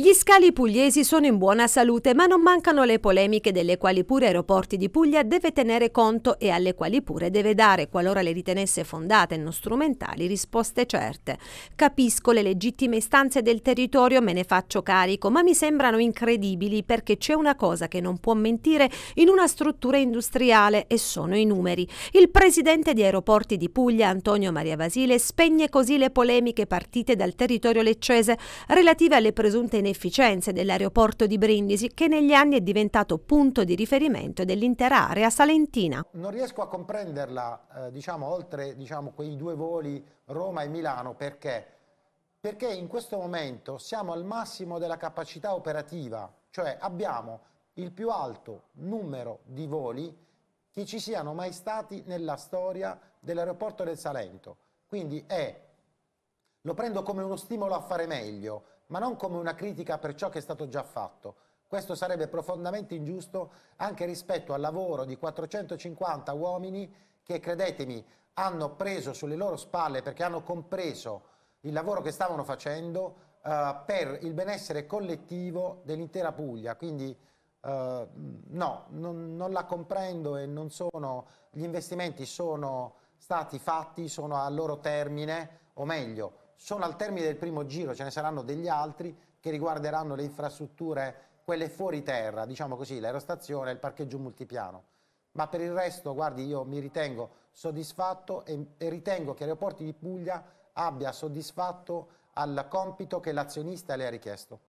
Gli scali pugliesi sono in buona salute, ma non mancano le polemiche delle quali pure Aeroporti di Puglia deve tenere conto e alle quali pure deve dare, qualora le ritenesse fondate e non strumentali, risposte certe. Capisco le legittime istanze del territorio, me ne faccio carico, ma mi sembrano incredibili perché c'è una cosa che non può mentire in una struttura industriale e sono i numeri. Il presidente di Aeroporti di Puglia, Antonio Maria Vasile, spegne così le polemiche partite dal territorio leccese relative alle presunte inefficienze dell'aeroporto di Brindisi che negli anni è diventato punto di riferimento dell'intera area salentina. Non riesco a comprenderla, eh, diciamo, oltre diciamo, quei due voli Roma e Milano, perché? Perché in questo momento siamo al massimo della capacità operativa, cioè abbiamo il più alto numero di voli che ci siano mai stati nella storia dell'aeroporto del Salento. Quindi è lo prendo come uno stimolo a fare meglio, ma non come una critica per ciò che è stato già fatto. Questo sarebbe profondamente ingiusto anche rispetto al lavoro di 450 uomini che, credetemi, hanno preso sulle loro spalle perché hanno compreso il lavoro che stavano facendo uh, per il benessere collettivo dell'intera Puglia. Quindi uh, no, non, non, la comprendo e sono, gli investimenti sono stati fatti, sono a loro termine, o meglio, Solo al termine del primo giro ce ne saranno degli altri che riguarderanno le infrastrutture, quelle fuori terra, diciamo così, l'aerostazione e il parcheggio multipiano. Ma per il resto, guardi, io mi ritengo soddisfatto e, e ritengo che Aeroporti di Puglia abbia soddisfatto al compito che l'azionista le ha richiesto.